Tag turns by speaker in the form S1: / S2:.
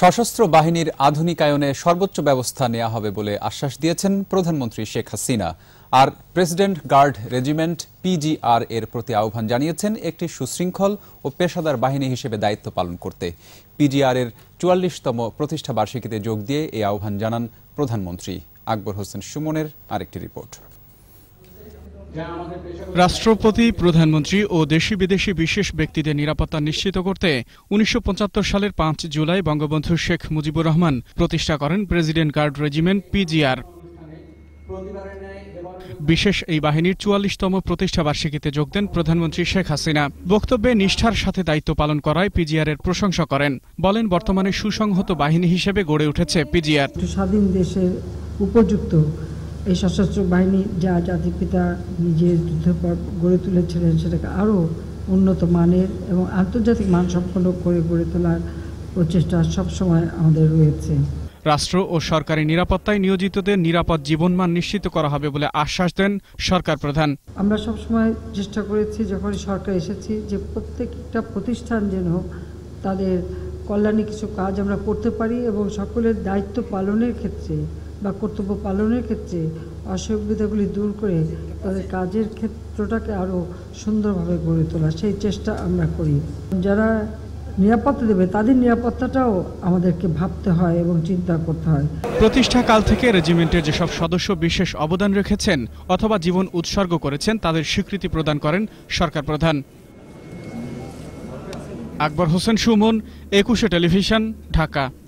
S1: সশস্ত্র বাহিনীর আধুনিকায়নে সর্বোচ্চ ব্যবস্থা নেওয়া হবে বলে আশ্বাস দিয়েছেন প্রধানমন্ত্রী শেখ হাসিনা আর প্রেসিডেন্ট গার্ড রেজিমেন্ট পিজিআর এর প্রতি আহ্বান জানিয়েছেন একটি সুশৃঙ্খল ও পেশাদার বাহিনী হিসেবে দায়িত্ব পালন করতে পিজিআর এর চুয়াল্লিশতম প্রতিষ্ঠা বার্ষিকীতে যোগ দিয়ে এই আহ্বান জানান প্রধানমন্ত্রী আকবর হোসেন সুমনের আরেকটি রিপোর্ট
S2: রাষ্ট্রপতি প্রধানমন্ত্রী ও দেশি বিদেশি বিশেষ ব্যক্তিদের নিরাপত্তা নিশ্চিত করতে উনিশশো সালের পাঁচ জুলাই বঙ্গবন্ধু শেখ মুজিবুর রহমান প্রতিষ্ঠা করেন প্রেসিডেন্ট গার্ড রেজিমেন্ট পিজিআর বিশেষ এই বাহিনীর চুয়াল্লিশতম প্রতিষ্ঠা বার্ষিকীতে যোগ দেন প্রধানমন্ত্রী শেখ হাসিনা বক্তব্যে নিষ্ঠার সাথে দায়িত্ব পালন করায় পিজিআর এর প্রশংসা করেন বলেন বর্তমানে সুসংহত বাহিনী হিসেবে গড়ে উঠেছে পিজিআর স্বাধীন
S3: দেশের উপযুক্ত এই সশস্ত্র বাহিনী যা জাতির পিতা নিজের যুদ্ধ গড়ে তুলেছিলেন সেটাকে আরও উন্নত মানের এবং আন্তর্জাতিক মানসম্পন্ন করে গড়ে তোলার প্রচেষ্টা সবসময় আমাদের রয়েছে
S2: রাষ্ট্র ও সরকারি নিরাপত্তায় নিয়োজিতদের নিরাপদ জীবনমান নিশ্চিত করা হবে বলে আশ্বাস দেন সরকার প্রধান
S3: আমরা সবসময় চেষ্টা করেছি যখন সরকার এসেছি যে প্রত্যেকটা প্রতিষ্ঠান যেন তাদের কল্যাণে কিছু কাজ আমরা করতে পারি এবং সকলের দায়িত্ব পালনের ক্ষেত্রে বা কর্তব্য পালনের ক্ষেত্রে অসুবিধাগুলি দূর করে তাদের কাজের ক্ষেত্রটাকে আরও সুন্দরভাবে গড়ে তোলা সেই চেষ্টা আমরা করি যারা নিরাপত্তা দেবে তাদের নিরাপত্তাটাও আমাদেরকে ভাবতে হয় এবং চিন্তা করতে হয়
S2: প্রতিষ্ঠাকাল থেকে রেজিমেন্টের যেসব সদস্য বিশেষ অবদান রেখেছেন অথবা জীবন উৎসর্গ করেছেন তাদের স্বীকৃতি প্রদান করেন সরকার প্রধান আকবর হোসেন সুমন একুশে টেলিভিশন ঢাকা